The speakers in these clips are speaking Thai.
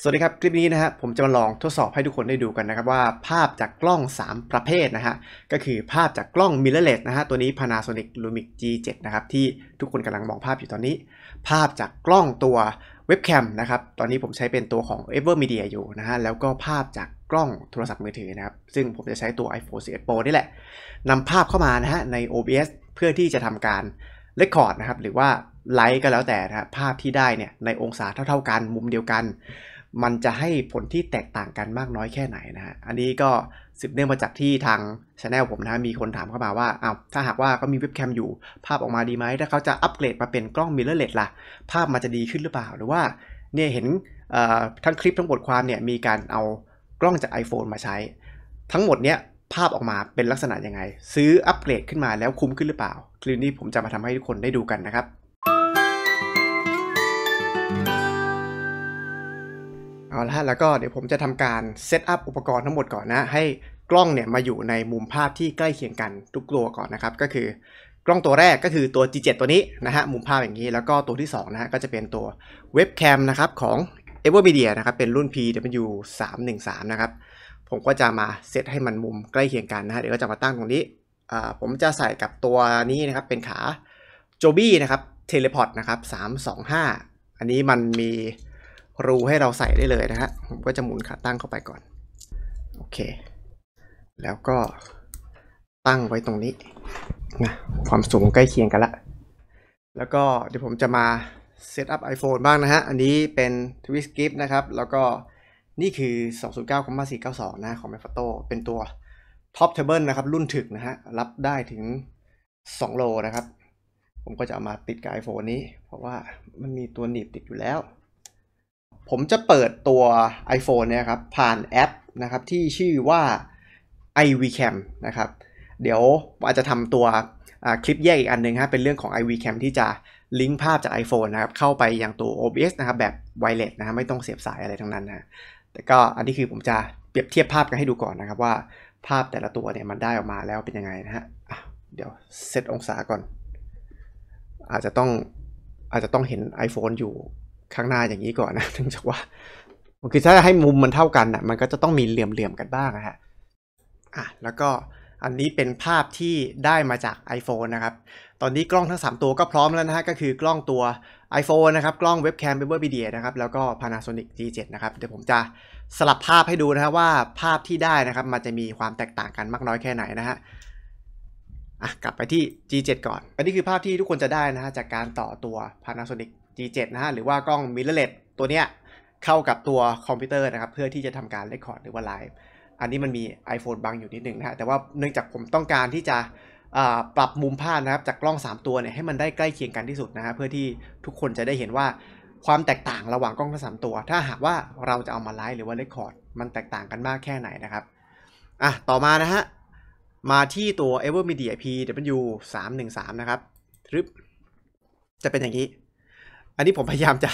สวัสดีครับ คลิปนี้นะฮะผมจะมาลองทดสอบให้ทุกคนได้ดูกันนะครับว่าภาพจากกล้อง 3 ประเภทนะฮะก็คือภาพจากกล้องมิเ r เล l นะฮะตัวนี้ Panasonic Lumix G7 นะครับที่ทุกคนกำลังมองภาพอยู่ตอนนี้ ภาพจากกล้องตัวเว็บแคมนะครับตอนนี้ผมใช้เป็นตัวของ Evermedia อยู่นะฮะแล้วก็ภาพจากกล้องโทรศัพท์มือถือนะครับ ซึ่งผมจะใช้ตัว iPhone 11 Pro นี่แหละนำภาพเข้ามานะฮะใน OBS เพื่อที่จะทำการเรคคอร์ดนะครับหรือว่าไลค์ก็แล้วแต่นะภาพที่ได้เนี่ยในองศาเท่าๆกันมุมเดียวกันมันจะให้ผลที่แตกต่างกันมากน้อยแค่ไหนนะฮะ อันนี้ก็สืบเนื่องมาจากที่ทางชาแนลผมนะมีคนถามเข้ามาว่าอ้าวถ้าหากว่าก็มีเว็บแคมอยู่ ภาพออกมาดีไหม ถ้าเขาจะอัปเกรดมาเป็นกล้องมิเลอร์เลสล่ะ ภาพมันจะดีขึ้นหรือเปล่า หรือว่าเนี่ยเห็นทั้งคลิปทั้งบทความเนี่ยมีการเอากล้องจาก iPhone มาใช้ ทั้งหมดเนี้ยภาพออกมาเป็นลักษณะยังไง ซื้ออัปเกรดขึ้นมาแล้วคุ้มขึ้นหรือเปล่า คลิปนี้ผมจะมาทำให้ทุกคนได้ดูกันนะครับเอาละแล้วก็เดี๋ยวผมจะทำการเซตอัพอุปกรณ์ทั้งหมดก่อนนะให้กล้องเนี่ยมาอยู่ในมุมภาพที่ใกล้เคียงกันทุกตัวก่อนนะครับ ก็คือกล้องตัวแรกก็คือตัว G7 ตัวนี้นะฮะมุมภาพอย่างนี้แล้วก็ตัวที่2นะฮะก็จะเป็นตัวเว็บแคมนะครับของ e v e r m e d i a นะครับเป็นรุ่น PW313 นะครับผมก็จะมาเซตให้มันมุมใกล้เคียงกันนะฮะเดี๋ยวก็จะมาตั้งตรงนี้ ผมจะใส่กับตัวนี้นะครับเป็นขาโจบี้นะครับเทเลพอร์ตนะครับ325 อันนี้มันมีรูให้เราใส่ได้เลยนะฮะผมก็จะหมุนขาตั้งเข้าไปก่อน โอเค แล้วก็ตั้งไว้ตรงนี้นะ ความสูงใกล้เคียงกันละ แล้วก็เดี๋ยวผมจะมาเซตอัพ iPhone บ้างนะฮะ อันนี้เป็น t w i s t g i f นะครับ แล้วก็นี่คือ 209,492 นะของ m a f o t o เป็นตัว Top Table นะครับ รุ่นถึกนะฮะ รับได้ถึง 2 โลนะครับ ผมก็จะเอามาติดกับ iPhone นี้ เพราะว่ามันมีตัวหนีบติดอยู่แล้วผมจะเปิดตัว iPhone เนี่ยครับผ่านแอปนะครับที่ชื่อว่า iVcam นะครับเดี๋ยวอาจจะทำตัวคลิปแยกอีกอันนึงฮะเป็นเรื่องของ iVcam ที่จะลิงก์ภาพจาก iPhone นะครับเข้าไปยังตัว OBS นะครับแบบไวเลสนะฮะไม่ต้องเสียบสายอะไรทั้งนั้นนะแต่ก็อันนี้คือผมจะเปรียบเทียบภาพกันให้ดูก่อนนะครับว่าภาพแต่ละตัวเนี่ยมันได้ออกมาแล้วเป็นยังไงนะฮะเดี๋ยวเซตองศาก่อน อาจจะต้องอาจจะต้องเห็น iPhone อยู่ข้างหน้าอย่างนี้ก่อนนะถึงจะว่าคือถ้าให้มุมมันเท่ากันนะ่ะ มันก็จะต้องมีเหลี่ยมๆกันบ้างนะฮะอ่ะแล้วก็อันนี้เป็นภาพที่ได้มาจาก iPhone นะครับ ตอนนี้กล้องทั้ง 3 ตัวก็พร้อมแล้วนะฮะก็คือกล้องตัว iPhone นะครับกล้องเว็บแคมเเอร์บีเดียนะครับแล้วก็ Panasonic G7 นะครับ เดี๋ยวผมจะสลับภาพให้ดูนะฮะว่าภาพที่ได้นะครับมันจะมีความแตกต่างกันมากน้อยแค่ไหนนะฮะอ่ะกลับไปที่ G7 ก่อนอันนี้คือภาพที่ทุกคนจะได้นะฮะจากการต่อตัว Panasonic G7 นะฮะ หรือว่ากล้องมิเรเลตตัวเนี้ยเข้ากับตัวคอมพิวเตอร์นะครับเพื่อที่จะทำการเรคคอร์ดหรือว่าไลฟ์อันนี้มันมี iPhone บังอยู่นิดนึงนะฮะแต่ว่าเนื่องจากผมต้องการที่จะปรับมุมภาพนะครับจากกล้อง 3 ตัวเนี่ยให้มันได้ใกล้เคียงกันที่สุดนะฮะเพื่อที่ทุกคนจะได้เห็นว่าความแตกต่างระหว่างกล้องทั้งสตัว ถ้าหากว่าเราจะเอามาไลฟ์หรือว่าเรคคอร์ดมันแตกต่างกันมากแค่ไหนนะครับอ่ะต่อมานะฮะมาที่ตัว Evermedia PW313 นะครับทริปจะเป็นอย่างนี้อันนี้ผมพยายามจะ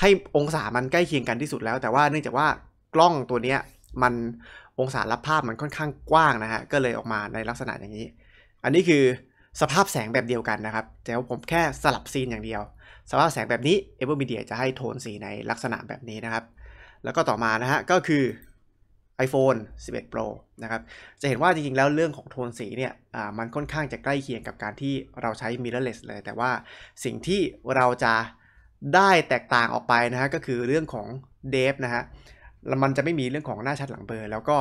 ให้องศามันใกล้เคียงกันที่สุดแล้ว แต่ว่าเนื่องจากว่ากล้องตัวเนี้ยมันองศารับภาพมันค่อนข้างกว้างนะฮะก็เลยออกมาในลักษณะอย่างนี้ อันนี้คือสภาพแสงแบบเดียวกันนะครับแต่ว่าผมแค่สลับซีนอย่างเดียวสภาพแสงแบบนี้อร e บ m e d i a จะให้โทนสีในลักษณะแบบนี้นะครับ แล้วก็ต่อมานะฮะก็คือ iPhone 11 Pro นะครับจะเห็นว่าจริงๆแล้วเรื่องของโทนสีเนี่ยมันค่อนข้างจะใกล้เคียงกับการที่เราใช้ mirrorless เลย แต่ว่าสิ่งที่เราจะได้แตกต่างออกไปนะฮะก็คือเรื่องของเดฟนะฮะมันจะไม่มีเรื่องของหน้าชัดหลังเบอร์แล้วก็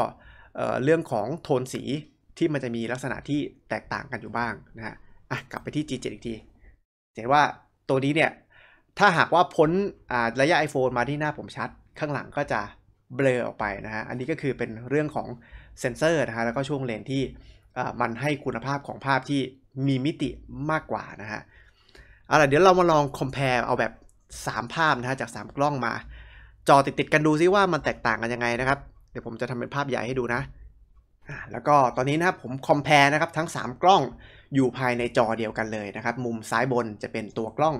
เรื่องของโทนสีที่มันจะมีลักษณะที่แตกต่างกันอยู่บ้างนะฮะอ่ะกลับไปที่ G7 อีกทีเห็นว่าตัวนี้เนี่ยถ้าหากว่าพ้นระยะ iPhone มาที่หน้าผมชัด ข้างหลังก็จะเบลอออกไปนะฮะอันนี้ก็คือเป็นเรื่องของเซนเซอร์นะฮะแล้วก็ช่วงเลนที่มันให้คุณภาพของภาพที่มีมิติมากกว่านะฮะเอาล่ะเดี๋ยวเรามาลอง compare เอาแบบ3 ภาพนะฮะจาก 3 กล้องมา จอติดติดกันดูซิว่ามันแตกต่างกันยังไงนะครับเดี๋ยวผมจะทำเป็นภาพใหญ่ให้ดูนะ แล้วก็ตอนนี้นะครับผมคอมเพลนะครับทั้ง 3 กล้องอยู่ภายในจอเดียวกันเลยนะครับมุมซ้ายบนจะเป็นตัวกล้อง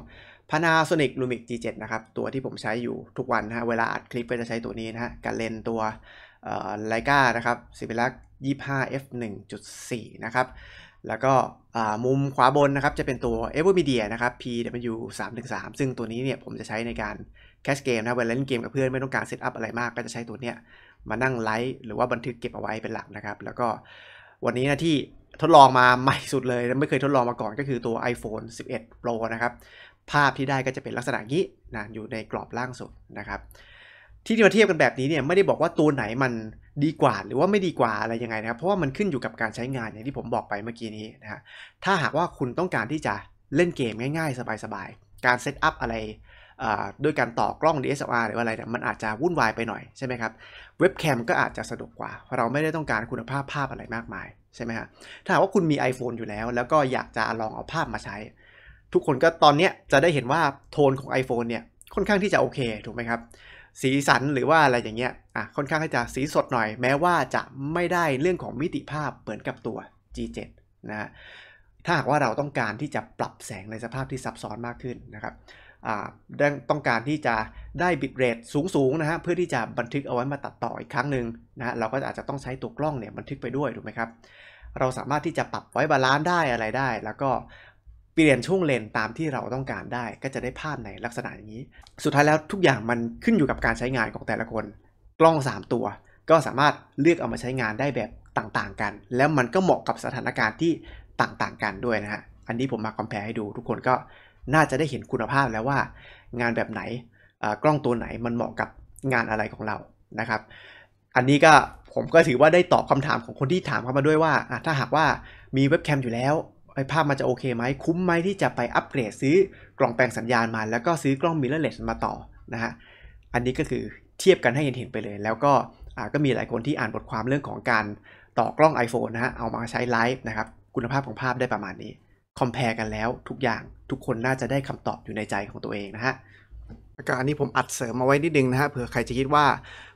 Panasonic Lumix G7 นะครับตัวที่ผมใช้อยู่ทุกวันนะฮะเวลาอัดคลิปก็จะใช้ตัวนี้นะฮะกับเลนตัวไลกานะครับ s i ยี่ห้า f 1.4นะครับแล้วก็มุมขวาบนนะครับจะเป็นตัว e v e r m e d i a นะครับ PW 3 3ซึ่งตัวนี้เนี่ยผมจะใช้ในการแคชเกมนะเวลาเล่นเกมกับเพื่อนไม่ต้องการเซตอัพอะไรมากก็จะใช้ตัวเนี้ยมานั่งไลฟ์หรือว่าบันทึกเก็บเอาไว้เป็นหลักนะครับ แล้วก็วันนี้นะที่ทดลองมาใหม่สุดเลย ไม่เคยทดลองมาก่อนก็คือตัว iPhone 11 Pro นะครับภาพที่ได้ก็จะเป็นลักษณะนี้นะอยู่ในกรอบล่างสุดนะครับที่ที่มาเทียบกันแบบนี้เนี่ยไม่ได้บอกว่าตัวไหนมันดีกว่า หรือว่าไม่ดีกว่าอะไรยังไงนะครับเพราะว่ามันขึ้นอยู่กับการใช้งานอย่างที่ผมบอกไปเมื่อกี้นี้นะฮะถ้าหากว่าคุณต้องการที่จะเล่นเกมง่ายๆสบายๆการเซตอัพอะไรด้วยการต่อกล้อง DSLR หรืออะไรเนี่ยมันอาจจะวุ่นวายไปหน่อยใช่ไหมครับเว็บแคมก็อาจจะสะดวกกว่าเราไม่ได้ต้องการคุณภาพภาพอะไรมากมายใช่ไหมฮะถ้าหากว่าคุณมี iPhone อยู่แล้ว แล้วก็อยากจะลองเอาภาพมาใช้ ทุกคนก็ตอนนี้จะได้เห็นว่าโทนของ iPhone เนี่ยค่อนข้างที่จะโอเค ถูกไหมครับสีสันหรือว่าอะไรอย่างเงี้ย อ่ะค่อนข้างที่จะสีสดหน่อยแม้ว่าจะไม่ได้เรื่องของมิติภาพเหมือนกับตัว G7 นะฮะ ถ้าหากว่าเราต้องการที่จะปรับแสงในสภาพที่ซับซ้อนมากขึ้นนะครับ อ่า ต้องการที่จะได้บิตเรทสูงๆนะฮะเพื่อที่จะบันทึกเอาไว้มาตัดต่ออีกครั้งหนึ่งนะเราก็อาจจะต้องใช้ตัวกล้องเนี่ยบันทึกไปด้วยถูกไหมครับ เราสามารถที่จะปรับไว้บาลานซ์ได้อะไรได้ แล้วก็เปลี่ยนช่วงเลนตามที่เราต้องการได้ ก็จะได้ภาพในลักษณะอย่างนี้ สุดท้ายแล้วทุกอย่างมันขึ้นอยู่กับการใช้งานของแต่ละคน กล้อง 3ตัวก็สามารถเลือกเอามาใช้งานได้แบบต่างๆกัน แล้วมันก็เหมาะกับสถานการณ์ที่ต่างๆ กันด้วยนะฮะ อันนี้ผมมาคอมเพลให้ดูทุกคนก็น่าจะได้เห็นคุณภาพแล้วว่า งานแบบไหนกล้องตัวไหนมันเหมาะกับงานอะไรของเรา นะครับ อันนี้ก็ผมก็ถือว่าได้ตอบคำถามของคนที่ถามเข้ามาด้วยว่าถ้าหากว่ามีเว็บแคมอยู่แล้วไอภาพมันจะโอเคไหมคุ้มไหมที่จะไปอัปเกรดซื้อกล่องแปลงสัญญาณมา แล้วก็ซื้อกล้องมิเรอร์เลสมาต่อนะฮะ อันนี้ก็คือเทียบกันให้เห็นเห็นไปเลย แล้วก็ก็มีหลายคนที่อ่านบทความเรื่องของการต่อกล้อง iPhone นะฮะ เอามาใช้ไลฟ์นะครับคุณภาพของภาพได้ประมาณนี้คอมเพลกันแล้วทุกอย่างทุกคนน่าจะได้คำตอบอยู่ในใจของตัวเองนะฮะกากานนี้ผมอัดเสริมมาไว้นิดนึงนะฮะเผื่อใครจะคิดว่า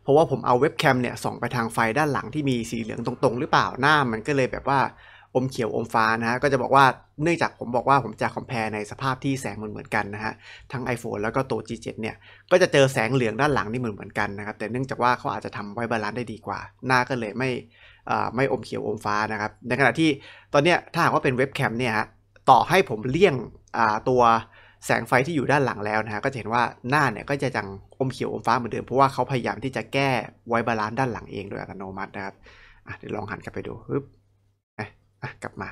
เพราะว่าผมเอาเว็บแคมเนี่ยส่องไปทางไฟด้านหลังที่มีสีเหลืองตรง ๆ หรือเปล่าหน้ามันก็เลยแบบว่าอมเขียวอมฟ้านะฮะก็จะบอกว่าเนื่องจากผมบอกว่าผมจะคอมเพลในสภาพที่แสงเหมือนเหมือนกันนะฮะทั้ง iPhone แล้วก็ตัว G7 เนี่ย ก็จะเจอแสงเหลืองด้านหลังนี่เหมือนเหมือนกันนะครับ แต่เนื่องจากว่าเขาอาจจะทำไว้บาลานซ์ได้ดีกว่า หน้าก็เลยไม่ไม่อมเขียวอมฟ้านะครับ ในขณะที่ตอนเนี้ยถ้าหากว่าเป็นเว็บแคมเนี่ยฮะต่อให้ผมเลี่ยงตัวแสงไฟที่อยู่ด้านหลังแล้วนะฮะก็จะเห็นว่าหน้าเนี่ยก็จะจังอมเขียวอมฟ้าเหมือนเดิมเพราะว่าเขาพยายามที่จะแก้ไว้บาลานซ์ด้านหลังเองโดยอัตโนมัตินะครับเดี๋ยวลองหันกลับไปดูปึ๊บอ่ะกลับมา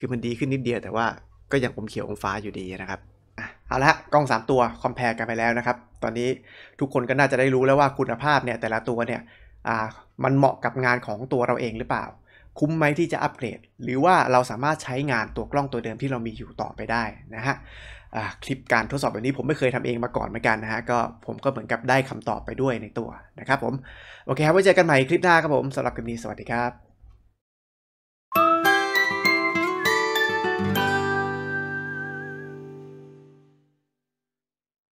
คือมันดีขึ้นนิดเดียว แต่ว่าก็ยังอมเขียวอมฟ้าอยู่ดีนะครับอ่ะเอาละกล้อง 3 ตัวคอมเพลกันไปแล้วนะครับ ตอนนี้ทุกคนก็น่าจะได้รู้แล้วว่าคุณภาพเนี่ยแต่ละตัวเนี่ยอ่ามันเหมาะกับงานของตัวเราเองหรือเปล่า คุ้มไหมที่จะอัปเกรด หรือว่าเราสามารถใช้งานตัวกล้องตัวเดิมที่เรามีอยู่ต่อไปได้นะฮะคลิปการทดสอบแบบนี้ผมไม่เคยทำเองมาก่อนเหมือนกันนะฮะก็ผมก็เหมือนกับได้คำตอบไปด้วยในตัวนะครับผมโอเคครับไว้เจอกันใหม่คลิปหน้าครับผมสำหรับคลิปนี้สวัสดีครับ